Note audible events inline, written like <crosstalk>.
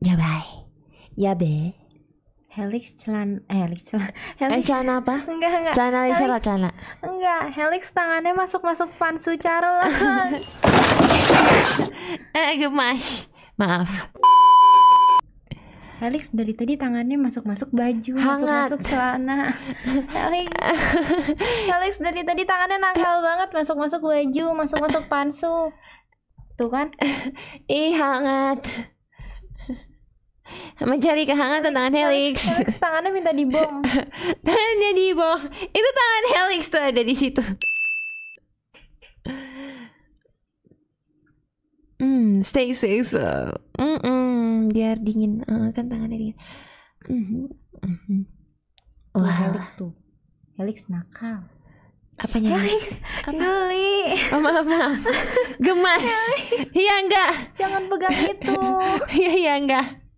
Ya ya be. Helix celan eh, helix celan <laughs> helix. Eh, celana apa? <laughs> Enggak, enggak. Celana helix, lah celana. Enggak, helix tangannya masuk-masuk pansu Carol <laughs> eh, gemas. Maaf. Helix dari tadi tangannya masuk-masuk baju, masuk-masuk celana. Helix. Helix dari tadi tangannya nakal banget, masuk-masuk baju, masuk-masuk pansu. Tuh kan? Ih, hangat mencari kehangatan tangan Helix. Helix tangannya minta dibom. <laughs> tangannya dibom. Itu tangan Helix tuh ada di situ. Hmm, stay safe. Mm -mm, biar dingin. Uh, kan tangannya dingin. Mm -hmm. Mm -hmm. Wah, wow. Helix tuh. Helix nakal. Apanya? Helix, geli. Oh, maaf, maaf. <laughs> Gemas. Iya enggak? Jangan pegang itu. <laughs> Iya, iya enggak.